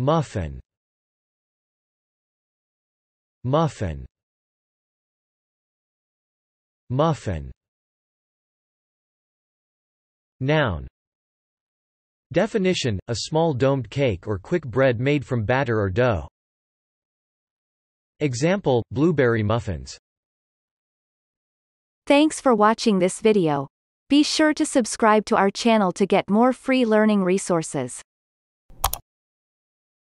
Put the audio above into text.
Muffin Muffin Muffin Noun Definition, a small domed cake or quick bread made from batter or dough. Example, blueberry muffins. Thanks for watching this video. Be sure to subscribe to our channel to get more free learning resources.